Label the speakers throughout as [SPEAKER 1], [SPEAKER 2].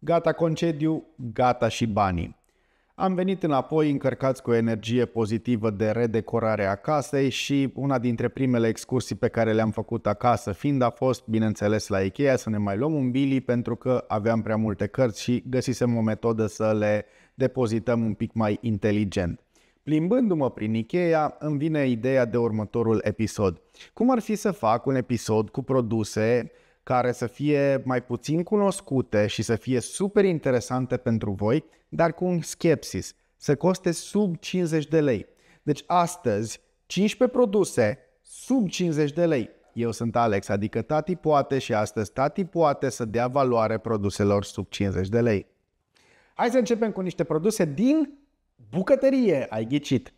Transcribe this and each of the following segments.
[SPEAKER 1] Gata concediu, gata și banii. Am venit înapoi încărcați cu o energie pozitivă de redecorare a casei și una dintre primele excursii pe care le-am făcut acasă fiind a fost, bineînțeles, la Ikea să ne mai luăm un bili pentru că aveam prea multe cărți și găsisem o metodă să le depozităm un pic mai inteligent. Plimbându-mă prin Ikea, îmi vine ideea de următorul episod. Cum ar fi să fac un episod cu produse care să fie mai puțin cunoscute și să fie super interesante pentru voi, dar cu un skepsis, să coste sub 50 de lei. Deci astăzi, 15 produse sub 50 de lei. Eu sunt Alex, adică tati poate și astăzi tati poate să dea valoare produselor sub 50 de lei. Hai să începem cu niște produse din bucătărie, ai ghicit.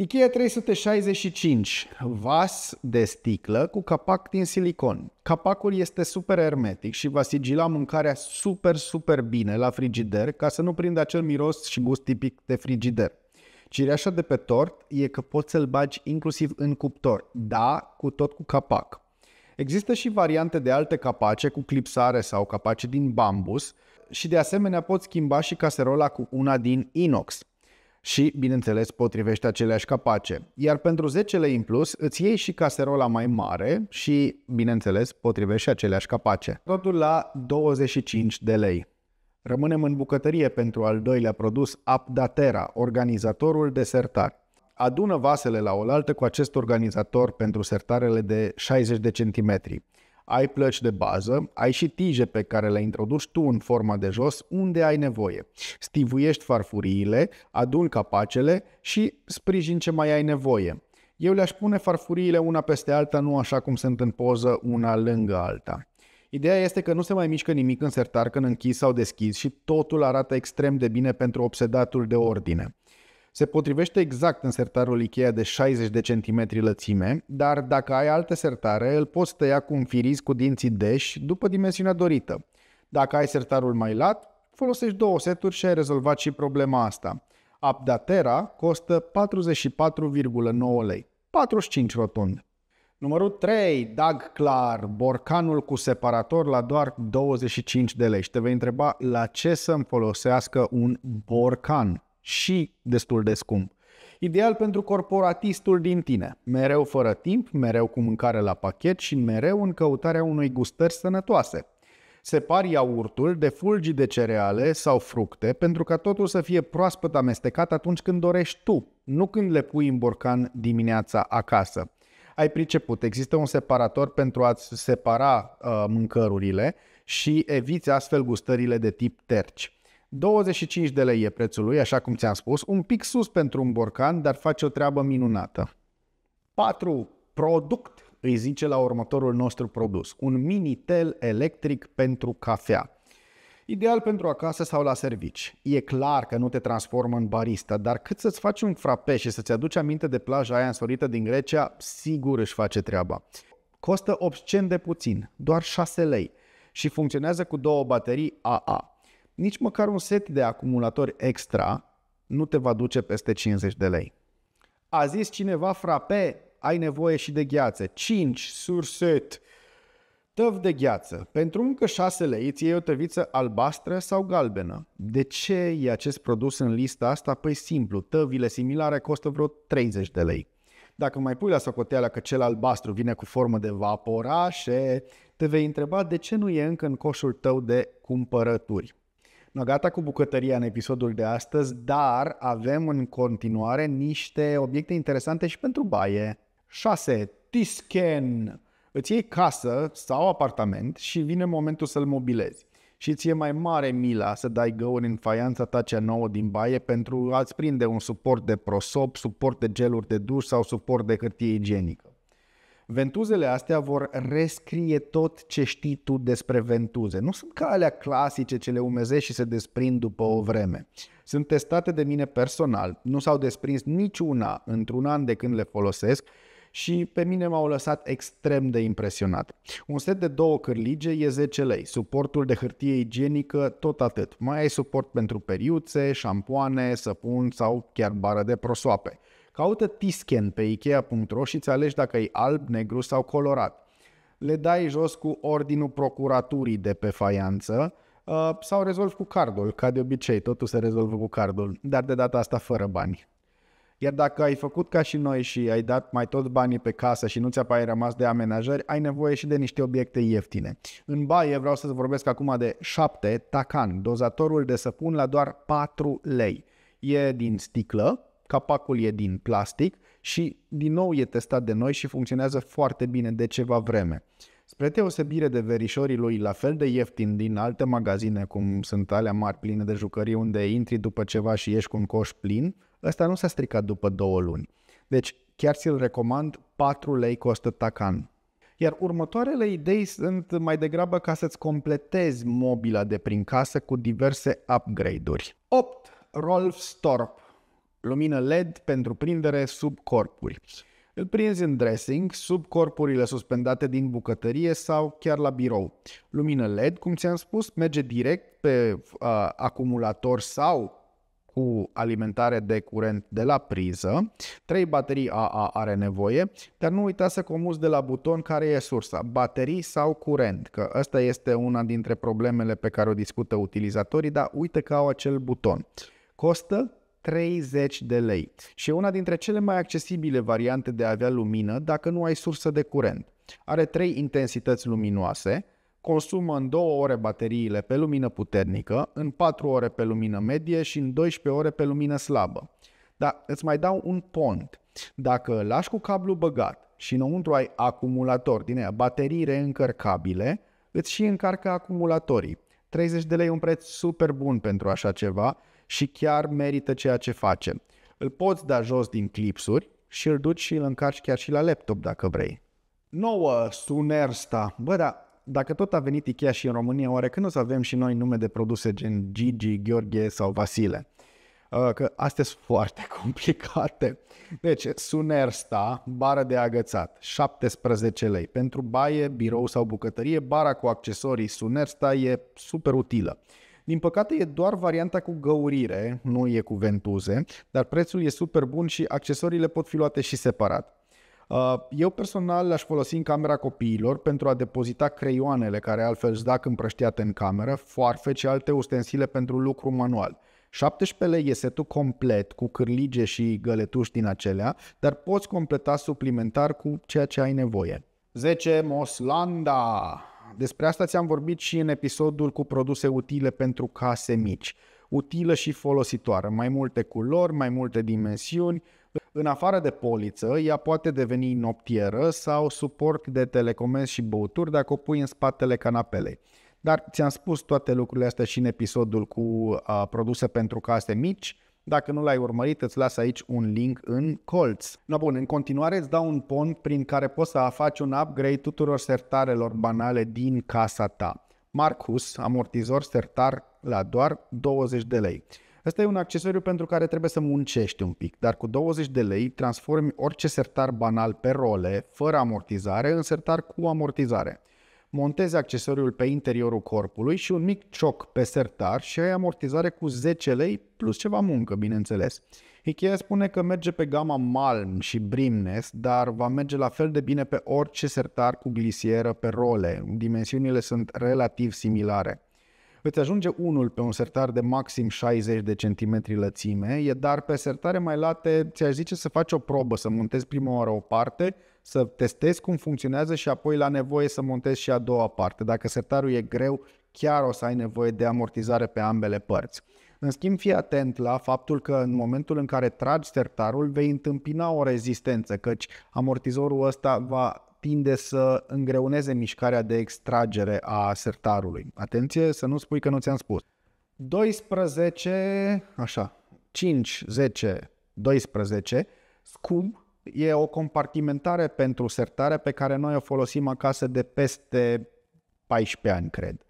[SPEAKER 1] Ikea 365, vas de sticlă cu capac din silicon. Capacul este super hermetic și va sigila mâncarea super, super bine la frigider ca să nu prindă acel miros și gust tipic de frigider. Cireașa de pe tort e că poți să-l bagi inclusiv în cuptor, da, cu tot cu capac. Există și variante de alte capace cu clipsare sau capace din bambus și de asemenea poți schimba și caserola cu una din inox și, bineînțeles, potrivește aceleași capace. Iar pentru 10 lei în plus, îți iei și caserola mai mare și, bineînțeles, potrivește aceleași capace. Totul la 25 de lei. Rămânem în bucătărie pentru al doilea produs, abdatera, organizatorul de sertar. Adună vasele la oaltă cu acest organizator pentru sertarele de 60 de centimetri ai plăci de bază, ai și tije pe care le introduci tu în forma de jos unde ai nevoie. Stivuiești farfuriile, adun capacele și sprijin ce mai ai nevoie. Eu le-aș pune farfuriile una peste alta, nu așa cum sunt în poză, una lângă alta. Ideea este că nu se mai mișcă nimic în sertar când închis sau deschis și totul arată extrem de bine pentru obsedatul de ordine. Se potrivește exact în sertarul Ikea de 60 de centimetri lățime, dar dacă ai alte sertare, îl poți tăia cu un firiz cu dinții deși după dimensiunea dorită. Dacă ai sertarul mai lat, folosești două seturi și ai rezolvat și problema asta. Abdatera costă 44,9 lei, 45 rotund. Numărul 3, Dag Clar, borcanul cu separator la doar 25 de lei. Și te vei întreba la ce să-mi folosească un borcan și destul de scump. Ideal pentru corporatistul din tine, mereu fără timp, mereu cu mâncare la pachet și mereu în căutarea unui gustări sănătoase. Separi iaurtul de fulgi de cereale sau fructe pentru ca totul să fie proaspăt amestecat atunci când dorești tu, nu când le pui în borcan dimineața acasă. Ai priceput, există un separator pentru a-ți separa uh, mâncărurile și eviți astfel gustările de tip terci. 25 de lei e prețul lui, așa cum ți-am spus, un pic sus pentru un borcan, dar face o treabă minunată. 4. Product îi zice la următorul nostru produs, un minitel electric pentru cafea. Ideal pentru acasă sau la servici. E clar că nu te transformă în barista, dar cât să-ți faci un frape și să-ți aduci aminte de plaja aia însorită din Grecia, sigur își face treaba. Costă obscen de puțin, doar 6 lei și funcționează cu două baterii AA nici măcar un set de acumulatori extra nu te va duce peste 50 de lei. A zis cineva, frape, ai nevoie și de gheață. 5 surset. Tăv de gheață. Pentru încă 6 lei îți iei o tăviță albastră sau galbenă. De ce e acest produs în lista asta? Păi simplu, tăvile similare costă vreo 30 de lei. Dacă mai pui la socoteala că cel albastru vine cu formă de vaporașe, te vei întreba de ce nu e încă în coșul tău de cumpărături. Gata cu bucătăria în episodul de astăzi, dar avem în continuare niște obiecte interesante și pentru baie. 6. Tisken. Îți iei casă sau apartament și vine momentul să-l mobilezi. Și ți-e mai mare mila să dai găuri în faianța ta cea nouă din baie pentru a-ți prinde un suport de prosop, suport de geluri de duș sau suport de hârtie igienică. Ventuzele astea vor rescrie tot ce știi tu despre ventuze. Nu sunt ca alea clasice ce le umezești și se desprind după o vreme. Sunt testate de mine personal, nu s-au desprins niciuna într-un an de când le folosesc și pe mine m-au lăsat extrem de impresionat. Un set de două cârlige e 10 lei, suportul de hârtie igienică tot atât. Mai ai suport pentru periuțe, șampoane, săpun sau chiar bară de prosoape. Caută tisken pe Ikea.ro și îți alegi dacă e alb, negru sau colorat. Le dai jos cu ordinul procuraturii de pe faianță uh, sau rezolvi cu cardul, ca de obicei, totul se rezolvă cu cardul, dar de data asta fără bani. Iar dacă ai făcut ca și noi și ai dat mai tot banii pe casă și nu ți-a mai rămas de amenajări, ai nevoie și de niște obiecte ieftine. În baie vreau să-ți vorbesc acum de 7 Tacan, dozatorul de săpun la doar 4 lei. E din sticlă, capacul e din plastic și din nou e testat de noi și funcționează foarte bine de ceva vreme. Spre deosebire de verișorii lui la fel de ieftin din alte magazine cum sunt alea mari pline de jucării unde intri după ceva și ieși cu un coș plin, ăsta nu s-a stricat după două luni. Deci chiar ți-l recomand, 4 lei costă tacan. Iar următoarele idei sunt mai degrabă ca să-ți completezi mobila de prin casă cu diverse upgrade-uri. 8. Rolf Storp lumină LED pentru prindere sub corpuri. Îl prinzi în dressing, sub corpurile suspendate din bucătărie sau chiar la birou. Lumină LED, cum ți-am spus, merge direct pe uh, acumulator sau cu alimentare de curent de la priză. 3 baterii AA are nevoie, dar nu uita să comuți de la buton care e sursa, baterii sau curent, că ăsta este una dintre problemele pe care o discută utilizatorii, dar uite că au acel buton. Costă 30 de lei și e una dintre cele mai accesibile variante de a avea lumină dacă nu ai sursă de curent. Are 3 intensități luminoase, consumă în 2 ore bateriile pe lumină puternică, în 4 ore pe lumină medie și în 12 ore pe lumină slabă. Dar îți mai dau un pont. Dacă lași cu cablu băgat și înăuntru ai acumulator din ea, baterii reîncărcabile, îți și încarcă acumulatorii. 30 de lei un preț super bun pentru așa ceva și chiar merită ceea ce face. Îl poți da jos din clipsuri și îl duci și îl încarci chiar și la laptop dacă vrei. Nouă, Sunersta. Bă, da, dacă tot a venit Ikea și în România, oare când o să avem și noi nume de produse gen Gigi, Gheorghe sau Vasile? Ă, că astea sunt foarte complicate. Deci, Sunersta, bară de agățat, 17 lei. Pentru baie, birou sau bucătărie, bara cu accesorii Sunersta e super utilă. Din păcate e doar varianta cu găurire, nu e cu ventuze, dar prețul e super bun și accesoriile pot fi luate și separat. Uh, eu personal le-aș folosi în camera copiilor pentru a depozita creioanele care altfel îți dac împrăștiate în cameră, foarfe și alte ustensile pentru lucru manual. 17 lei e setul complet cu cârlige și găletuși din acelea, dar poți completa suplimentar cu ceea ce ai nevoie. 10. Moslanda despre asta ți-am vorbit și în episodul cu produse utile pentru case mici. Utilă și folositoare, mai multe culori, mai multe dimensiuni. În afară de poliță, ea poate deveni noptieră sau suport de telecomenzi și băuturi dacă o pui în spatele canapelei. Dar ți-am spus toate lucrurile astea și în episodul cu produse pentru case mici dacă nu l-ai urmărit, îți las aici un link în colț. No, bun, în continuare îți dau un pont prin care poți să faci un upgrade tuturor sertarelor banale din casa ta. Marcus, amortizor sertar la doar 20 de lei. Asta e un accesoriu pentru care trebuie să muncești un pic, dar cu 20 de lei transformi orice sertar banal pe role, fără amortizare, în sertar cu amortizare montezi accesoriul pe interiorul corpului și un mic cioc pe sertar și ai amortizare cu 10 lei plus ceva muncă, bineînțeles. Ikea spune că merge pe gama Malm și Brimnes, dar va merge la fel de bine pe orice sertar cu glisieră pe role. Dimensiunile sunt relativ similare. Îți ajunge unul pe un sertar de maxim 60 de centimetri lățime, dar pe sertare mai late ți-aș zice să faci o probă, să montezi prima oară o parte să testezi cum funcționează și apoi la nevoie să montezi și a doua parte. Dacă sertarul e greu, chiar o să ai nevoie de amortizare pe ambele părți. În schimb, fii atent la faptul că în momentul în care tragi sertarul, vei întâmpina o rezistență, căci amortizorul ăsta va tinde să îngreuneze mișcarea de extragere a sertarului. Atenție să nu spui că nu ți-am spus. 12, așa, 5, 10, 12, scum e o compartimentare pentru sertare pe care noi o folosim acasă de peste 14 ani, cred.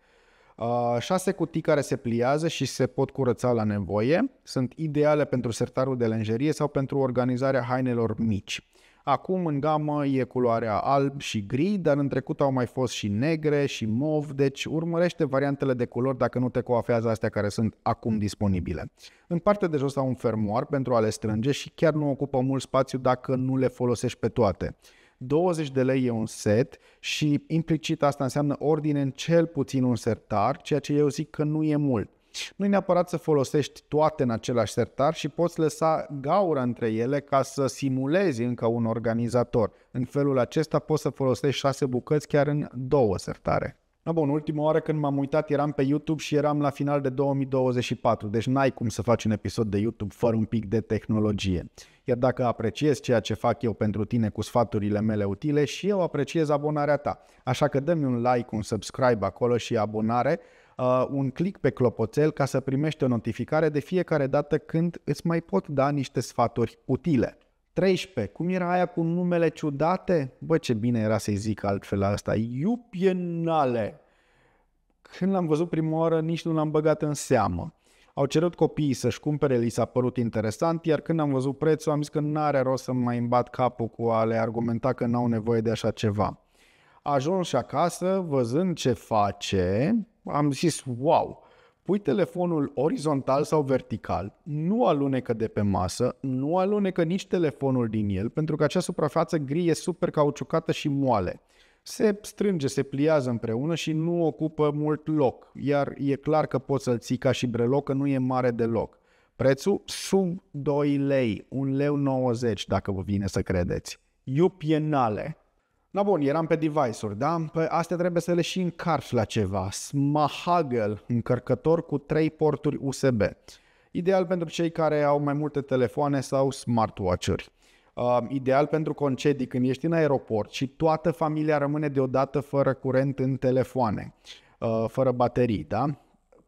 [SPEAKER 1] Uh, șase cutii care se pliază și se pot curăța la nevoie sunt ideale pentru sertarul de lenjerie sau pentru organizarea hainelor mici. Acum în gamă e culoarea alb și gri, dar în trecut au mai fost și negre și mov, deci urmărește variantele de culori dacă nu te coafează astea care sunt acum disponibile. În partea de jos au un fermoar pentru a le strânge și chiar nu ocupă mult spațiu dacă nu le folosești pe toate. 20 de lei e un set și implicit asta înseamnă ordine în cel puțin un sertar, ceea ce eu zic că nu e mult. Nu e neapărat să folosești toate în același sertar și poți lăsa gaura între ele ca să simulezi încă un organizator. În felul acesta poți să folosești șase bucăți chiar în două sertare. No, bun, ultima oară când m-am uitat eram pe YouTube și eram la final de 2024, deci n-ai cum să faci un episod de YouTube fără un pic de tehnologie. Iar dacă apreciezi ceea ce fac eu pentru tine cu sfaturile mele utile și eu apreciez abonarea ta. Așa că dă-mi un like, un subscribe acolo și abonare uh, un click pe clopoțel ca să primești o notificare de fiecare dată când îți mai pot da niște sfaturi utile. 13. Cum era aia cu numele ciudate? Bă, ce bine era să-i zic altfel asta. Iupienale. Când l-am văzut prima oară, nici nu l-am băgat în seamă. Au cerut copiii să-și cumpere, li s-a părut interesant, iar când am văzut prețul, am zis că nu are rost să mai îmbat capul cu a le argumenta că n-au nevoie de așa ceva. Ajuns și acasă, văzând ce face, am zis wow, pui telefonul orizontal sau vertical, nu alunecă de pe masă, nu alunecă nici telefonul din el, pentru că acea suprafață gri e super cauciucată și moale. Se strânge, se pliază împreună și nu ocupă mult loc, iar e clar că poți să-l ții ca și breloc, că nu e mare deloc. Prețul sub 2 lei, 1 leu 90 dacă vă vine să credeți. Iupienale. Na bun, eram pe device-uri, da? Păi astea trebuie să le și încarci la ceva. Smahagel, încărcător cu 3 porturi USB. Ideal pentru cei care au mai multe telefoane sau smartwatch-uri. Uh, ideal pentru concedii când ești în aeroport și toată familia rămâne deodată fără curent în telefoane, uh, fără baterii, da?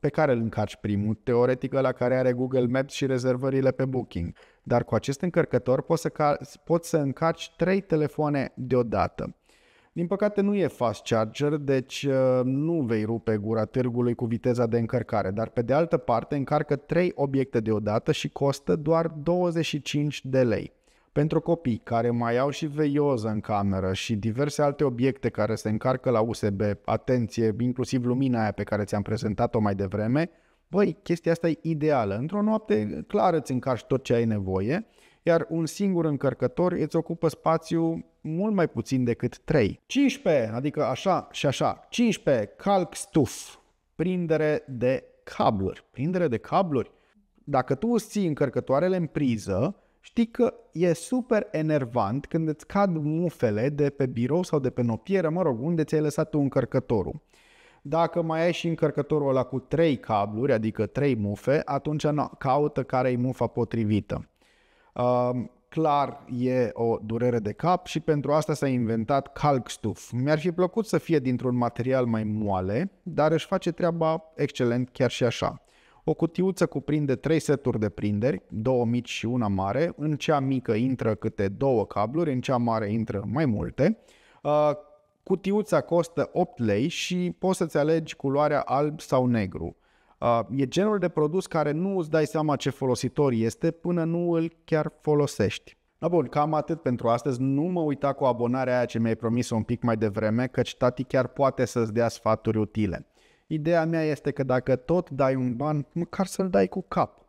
[SPEAKER 1] Pe care îl încarci primul? Teoretic la care are Google Maps și rezervările pe Booking dar cu acest încărcător poți să, car- poți să încarci 3 telefoane deodată. Din păcate nu e fast charger, deci uh, nu vei rupe gura târgului cu viteza de încărcare, dar pe de altă parte încarcă 3 obiecte deodată și costă doar 25 de lei. Pentru copii care mai au și veioză în cameră și diverse alte obiecte care se încarcă la USB, atenție, inclusiv lumina aia pe care ți-am prezentat-o mai devreme, Băi, chestia asta e ideală. Într-o noapte clar îți încarci tot ce ai nevoie, iar un singur încărcător îți ocupă spațiu mult mai puțin decât 3. 15, adică așa și așa. 15, calc stuf, prindere de cabluri. Prindere de cabluri? Dacă tu îți ții încărcătoarele în priză, știi că e super enervant când îți cad mufele de pe birou sau de pe nopieră, mă rog, unde ți-ai lăsat tu încărcătorul. Dacă mai ai și încărcătorul ăla cu 3 cabluri, adică 3 mufe, atunci caută care e mufa potrivită. Um, clar e o durere de cap și pentru asta s-a inventat calcstuf. Mi-ar fi plăcut să fie dintr-un material mai moale, dar își face treaba excelent chiar și așa. O cutiuță cuprinde 3 seturi de prinderi, două mici și una mare. În cea mică intră câte două cabluri, în cea mare intră mai multe. Uh, Cutiuța costă 8 lei și poți să-ți alegi culoarea alb sau negru. Uh, e genul de produs care nu îți dai seama ce folositor este până nu îl chiar folosești. Da, bun, cam atât pentru astăzi. Nu mă uita cu abonarea aia ce mi-ai promis un pic mai devreme, căci tati chiar poate să-ți dea sfaturi utile. Ideea mea este că dacă tot dai un ban, măcar să-l dai cu cap.